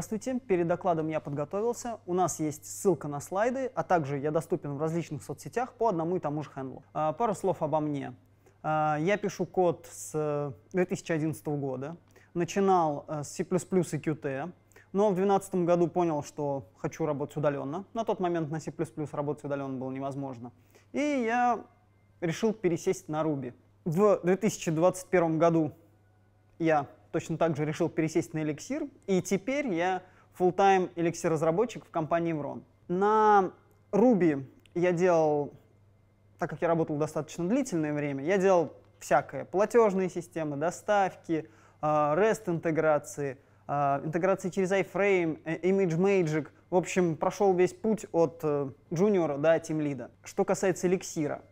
Здравствуйте, перед докладом я подготовился. У нас есть ссылка на слайды, а также я доступен в различных соцсетях по одному и тому же хендлу. А, пару слов обо мне. А, я пишу код с 2011 э, года. Начинал э, с C++ и Qt, но в 2012 году понял, что хочу работать удаленно. На тот момент на C++ работать удаленно было невозможно. И я решил пересесть на Ruby. В 2021 году я точно так же решил пересесть на эликсир, и теперь я full-time эликсир-разработчик в компании Врон. На Ruby я делал, так как я работал достаточно длительное время, я делал всякое. Платежные системы, доставки, э, REST-интеграции, э, интеграции через iFrame, э, Image Magic. В общем, прошел весь путь от джуниора до тимлида. Что касается эликсира.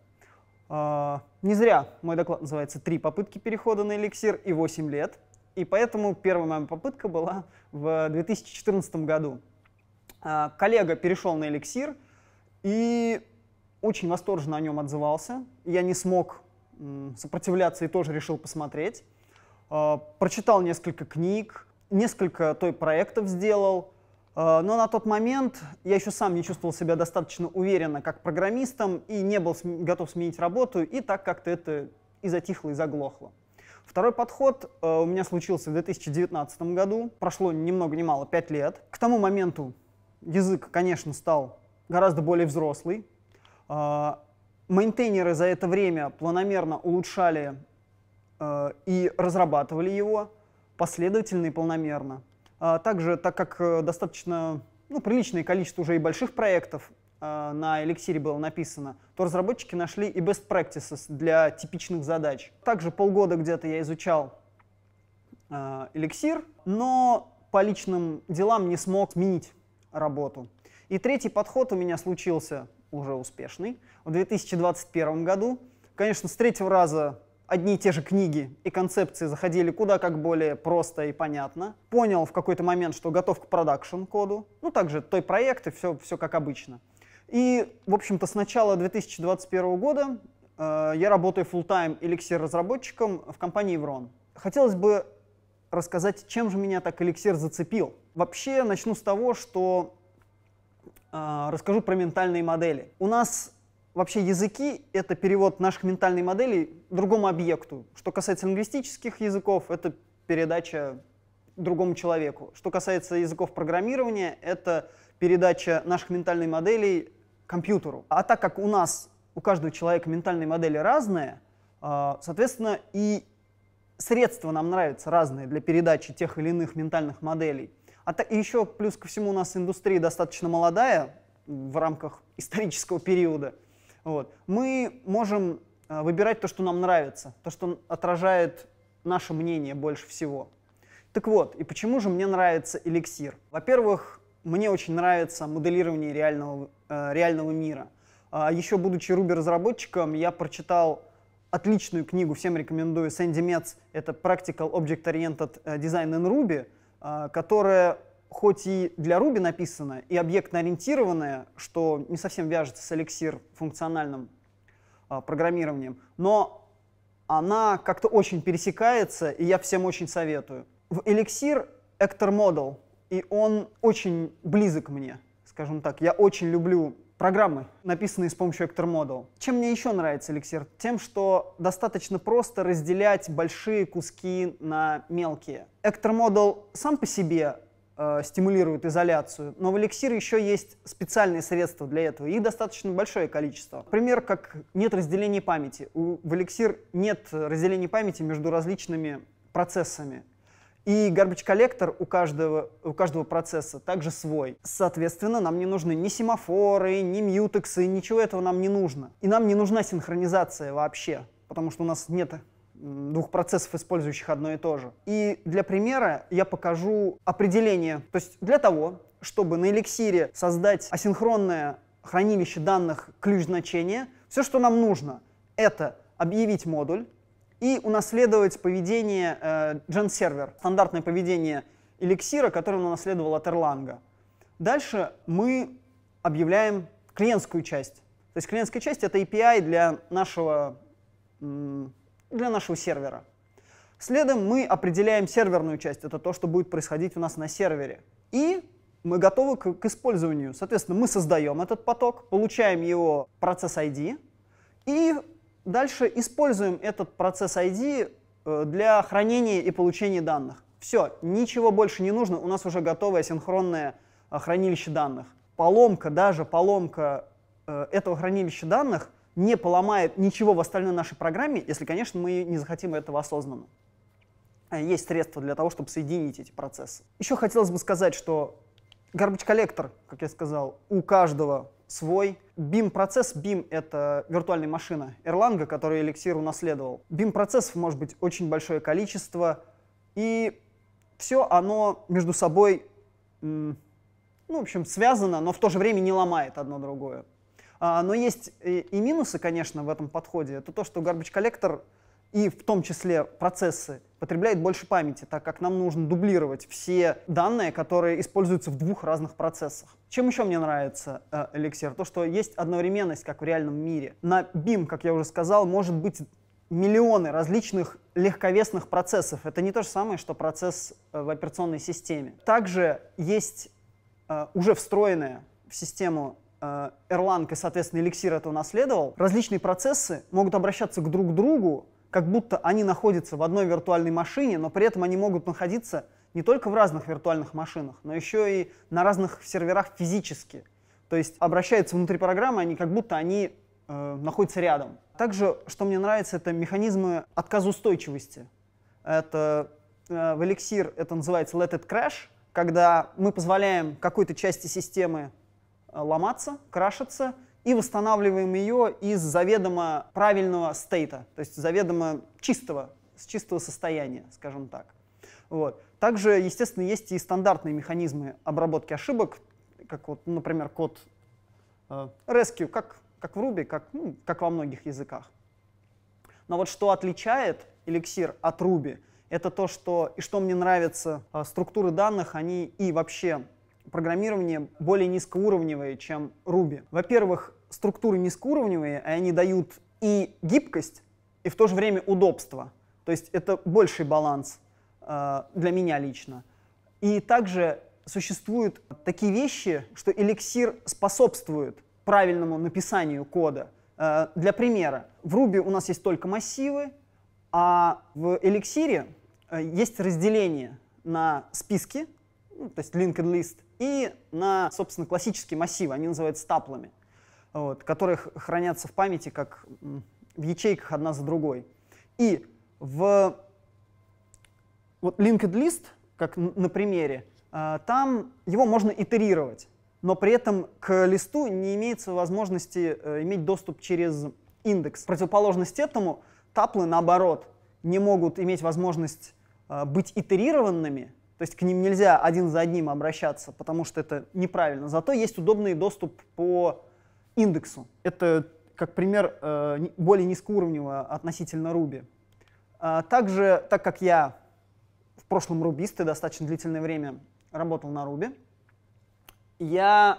Не зря мой доклад называется «Три попытки перехода на эликсир и 8 лет». И поэтому первая моя попытка была в 2014 году. А, коллега перешел на эликсир и очень восторженно о нем отзывался. Я не смог сопротивляться и тоже решил посмотреть. А, прочитал несколько книг, несколько той проектов сделал. А, но на тот момент я еще сам не чувствовал себя достаточно уверенно как программистом и не был готов сменить работу, и так как-то это и затихло, и заглохло. Второй подход э, у меня случился в 2019 году. Прошло ни много ни мало 5 лет. К тому моменту язык, конечно, стал гораздо более взрослый. Э, мейнтейнеры за это время планомерно улучшали э, и разрабатывали его последовательно и планомерно. А э, также, так как э, достаточно ну, приличное количество уже и больших проектов Э, на эликсире было написано, то разработчики нашли и best practices для типичных задач. Также полгода где-то я изучал э, эликсир, но по личным делам не смог сменить работу. И третий подход у меня случился уже успешный в 2021 году. Конечно, с третьего раза одни и те же книги и концепции заходили куда как более просто и понятно. Понял в какой-то момент, что готов к продакшн-коду. Ну, также той проекты все, все как обычно. И, в общем-то, с начала 2021 года э, я работаю full-time эликсир разработчиком в компании Врон. Хотелось бы рассказать, чем же меня так эликсир зацепил. Вообще начну с того, что э, расскажу про ментальные модели. У нас вообще языки — это перевод наших ментальных моделей другому объекту. Что касается лингвистических языков, это передача другому человеку. Что касается языков программирования, это передача наших ментальных моделей компьютеру. А так как у нас, у каждого человека ментальные модели разные, а, соответственно, и средства нам нравятся разные для передачи тех или иных ментальных моделей. А так, и еще плюс ко всему у нас индустрия достаточно молодая в рамках исторического периода. Вот. Мы можем а, выбирать то, что нам нравится, то, что отражает наше мнение больше всего. Так вот, и почему же мне нравится эликсир? Во-первых, мне очень нравится моделирование реального Э, реального мира. А, еще будучи Ruby-разработчиком, я прочитал отличную книгу, всем рекомендую, Сэнди Мец, это Practical Object-Oriented э, Design in Ruby, э, которая хоть и для Ruby написана, и объектно-ориентированная, что не совсем вяжется с эликсир функциональным программированием, но она как-то очень пересекается, и я всем очень советую. В эликсир Actor Model, и он очень близок мне скажем так. Я очень люблю программы, написанные с помощью Actor Model. Чем мне еще нравится эликсир? Тем, что достаточно просто разделять большие куски на мелкие. Actor Model сам по себе э, стимулирует изоляцию, но в эликсире еще есть специальные средства для этого, их достаточно большое количество. Пример, как нет разделения памяти. У, в эликсир нет разделения памяти между различными процессами. И garbage коллектор у каждого, у каждого процесса также свой. Соответственно, нам не нужны ни семафоры, ни мьютексы, ничего этого нам не нужно. И нам не нужна синхронизация вообще, потому что у нас нет двух процессов, использующих одно и то же. И для примера я покажу определение. То есть для того, чтобы на эликсире создать асинхронное хранилище данных ключ значения, все, что нам нужно, это объявить модуль, и унаследовать поведение э, Gen-сервер, стандартное поведение эликсира, которое он унаследовал от Erlang. Дальше мы объявляем клиентскую часть. То есть клиентская часть — это API для нашего, для нашего сервера. Следом мы определяем серверную часть, это то, что будет происходить у нас на сервере. И мы готовы к, к использованию. Соответственно, мы создаем этот поток, получаем его процесс ID и Дальше используем этот процесс ID э, для хранения и получения данных. Все, ничего больше не нужно, у нас уже готовое синхронное э, хранилище данных. Поломка, даже поломка э, этого хранилища данных не поломает ничего в остальной нашей программе, если, конечно, мы не захотим этого осознанно. Есть средства для того, чтобы соединить эти процессы. Еще хотелось бы сказать, что garbage collector, как я сказал, у каждого свой BIM-процесс. BIM — это виртуальная машина Erlang, который эликсир унаследовал. BIM-процессов может быть очень большое количество, и все оно между собой, ну, в общем, связано, но в то же время не ломает одно другое. А, но есть и минусы, конечно, в этом подходе. Это то, что garbage collector и в том числе процессы потребляет больше памяти, так как нам нужно дублировать все данные, которые используются в двух разных процессах. Чем еще мне нравится э, эликсир? То, что есть одновременность, как в реальном мире. На BIM, как я уже сказал, может быть миллионы различных легковесных процессов. Это не то же самое, что процесс э, в операционной системе. Также есть э, уже встроенная в систему э, Erlang и, соответственно, эликсир это унаследовал, различные процессы могут обращаться к друг другу как будто они находятся в одной виртуальной машине, но при этом они могут находиться не только в разных виртуальных машинах, но еще и на разных серверах физически. То есть обращаются внутри программы, они как будто они э, находятся рядом. Также, что мне нравится, это механизмы отказоустойчивости. Это э, в эликсир это называется let it crash, когда мы позволяем какой-то части системы э, ломаться, крашиться, и восстанавливаем ее из заведомо правильного стейта, то есть заведомо чистого, с чистого состояния, скажем так. Вот. Также, естественно, есть и стандартные механизмы обработки ошибок, как вот, например, код э, rescue, как, как в Ruby, как, ну, как во многих языках. Но вот что отличает эликсир от Ruby, это то, что и что мне нравится, э, структуры данных, они и вообще программирование более низкоуровневые, чем Ruby. Во-первых, структуры низкоуровневые, и они дают и гибкость, и в то же время удобство. То есть это больший баланс э, для меня лично. И также существуют такие вещи, что эликсир способствует правильному написанию кода. Э, для примера, в Ruby у нас есть только массивы, а в эликсире э, есть разделение на списки, ну, то есть linked list, и на, собственно, классические массивы, они называются таплами вот, которые хранятся в памяти как в ячейках одна за другой. И в вот linked list, как на примере, а, там его можно итерировать, но при этом к листу не имеется возможности э, иметь доступ через индекс. В противоположность этому таплы, наоборот, не могут иметь возможность а, быть итерированными, то есть к ним нельзя один за одним обращаться, потому что это неправильно. Зато есть удобный доступ по индексу. Это как пример э, более низкоуровневого относительно Ruby. А также, так как я в прошлом рубисты достаточно длительное время работал на Ruby, я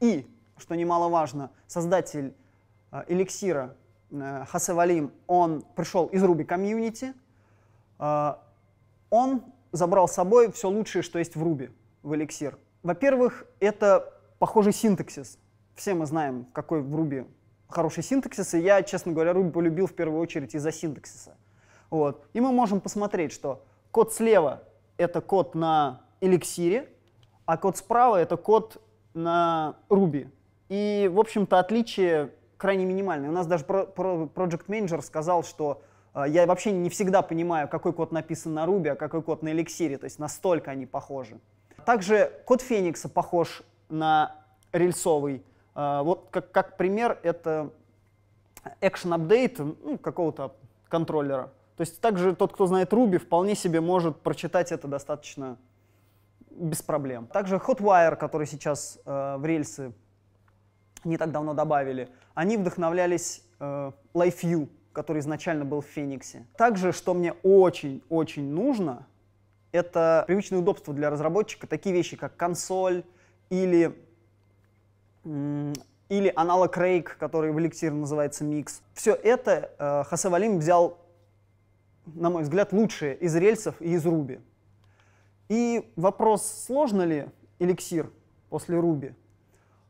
и, что немаловажно, создатель э, эликсира Хасе э, Валим, он пришел из Ruby комьюнити, он забрал с собой все лучшее, что есть в Ruby, в эликсир. Во-первых, это похожий синтаксис. Все мы знаем, какой в Ruby хороший синтаксис, и я, честно говоря, Ruby полюбил в первую очередь из-за синтаксиса. Вот. И мы можем посмотреть, что код слева — это код на эликсире, а код справа — это код на Ruby. И, в общем-то, отличие крайне минимальное. У нас даже Project менеджер сказал, что э, я вообще не всегда понимаю, какой код написан на Ruby, а какой код на эликсире, то есть настолько они похожи. Также код Феникса похож на рельсовый, а, вот как, как пример это action update ну, какого-то контроллера. То есть также тот, кто знает Ruby, вполне себе может прочитать это достаточно без проблем. Также Hotwire, который сейчас э, в рельсы не так давно добавили, они вдохновлялись э, LifeView, который изначально был в Фениксе. Также, что мне очень-очень нужно, это привычное удобство для разработчика, такие вещи, как консоль или или аналог Рейк, который в эликсире называется Микс. Все это э, Хасе Валим взял, на мой взгляд, лучшее из рельсов и из Руби. И вопрос, сложно ли эликсир после Руби? Э,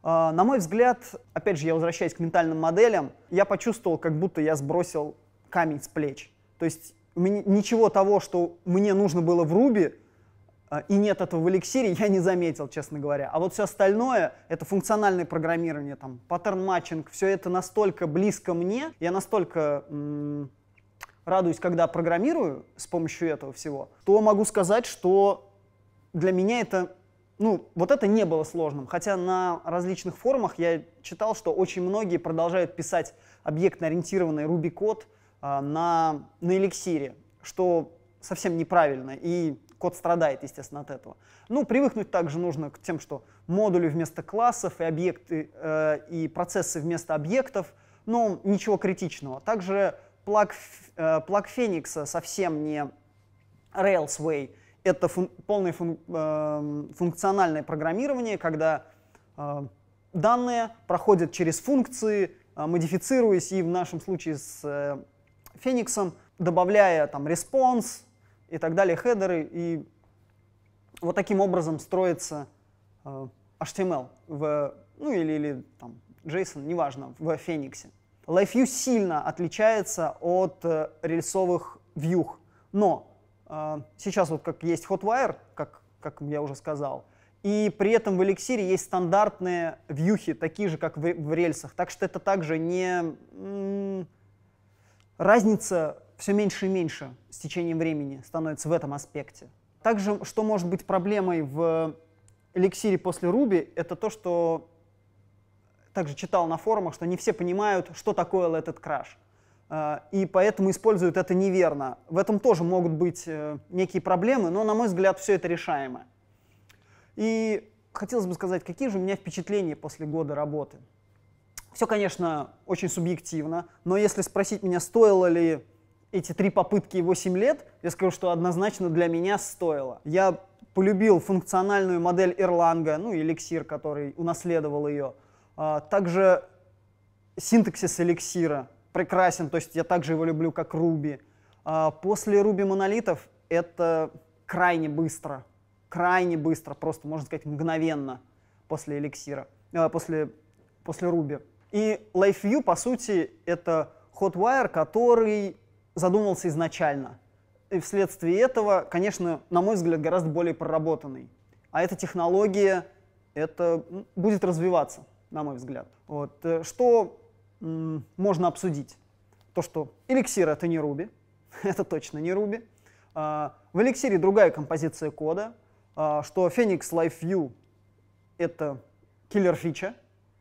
а, на мой взгляд, опять же, я возвращаюсь к ментальным моделям, я почувствовал, как будто я сбросил камень с плеч. То есть ничего того, что мне нужно было в Руби, а, и нет этого в эликсире, я не заметил, честно говоря. А вот все остальное, это функциональное программирование, там, паттерн-матчинг, все это настолько близко мне, я настолько м- радуюсь, когда программирую с помощью этого всего, то могу сказать, что для меня это, ну, вот это не было сложным. Хотя на различных форумах я читал, что очень многие продолжают писать объектно-ориентированный Ruby-код э, а, на, на эликсире, что совсем неправильно. И код страдает, естественно, от этого. Ну, привыкнуть также нужно к тем, что модули вместо классов и объекты э, и процессы вместо объектов, но ничего критичного. Также плаг, э, плаг Феникса совсем не Railsway, это фун, полное фун, э, функциональное программирование, когда э, данные проходят через функции, э, модифицируясь, и в нашем случае с э, Фениксом, добавляя там респонс, и так далее, хедеры. И вот таким образом строится э, HTML, в, ну или, или там, JSON, неважно, в Фениксе. LiveView сильно отличается от э, рельсовых вьюх, но э, сейчас вот как есть Hotwire, как, как я уже сказал, и при этом в эликсире есть стандартные вьюхи, такие же, как в, в рельсах. Так что это также не... Разница все меньше и меньше с течением времени становится в этом аспекте. Также, что может быть проблемой в эликсире после Руби, это то, что также читал на форумах, что не все понимают, что такое этот краш И поэтому используют это неверно. В этом тоже могут быть э, некие проблемы, но, на мой взгляд, все это решаемо. И хотелось бы сказать, какие же у меня впечатления после года работы. Все, конечно, очень субъективно, но если спросить меня, стоило ли эти три попытки и 8 лет, я скажу, что однозначно для меня стоило. Я полюбил функциональную модель Erlang, ну, эликсир, который унаследовал ее. А, также синтаксис эликсира прекрасен, то есть я также его люблю, как Ruby. А, после Ruby монолитов это крайне быстро, крайне быстро, просто, можно сказать, мгновенно после эликсира, а, после, после Ruby. И LifeView, по сути, это Hotwire, который задумывался изначально. И вследствие этого, конечно, на мой взгляд, гораздо более проработанный. А эта технология, это будет развиваться, на мой взгляд. Вот. Э, что можно обсудить? То, что эликсир — это не Руби, это точно не Руби. А, в эликсире другая композиция кода, а, что Phoenix Life View — это киллер фича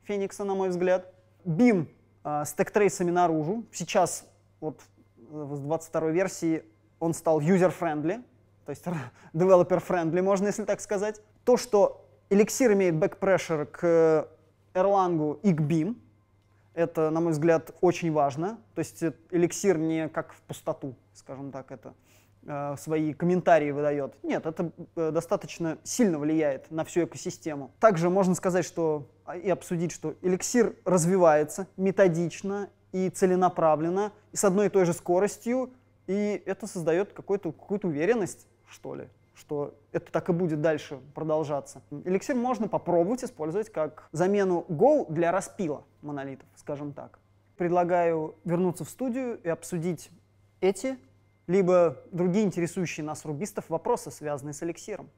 Феникса, на мой взгляд. BIM а, с тег наружу. Сейчас вот в 22 версии он стал user-friendly, то есть developer-friendly, можно если так сказать. То, что Elixir имеет backpressure к Erlang и к BIM, это, на мой взгляд, очень важно. То есть эликсир не как в пустоту, скажем так, это э, свои комментарии выдает. Нет, это э, достаточно сильно влияет на всю экосистему. Также можно сказать, что а, и обсудить, что эликсир развивается методично и целенаправленно, и с одной и той же скоростью, и это создает какую-то какую уверенность, что ли, что это так и будет дальше продолжаться. Эликсир можно попробовать использовать как замену Go для распила монолитов, скажем так. Предлагаю вернуться в студию и обсудить эти, либо другие интересующие нас рубистов вопросы, связанные с эликсиром.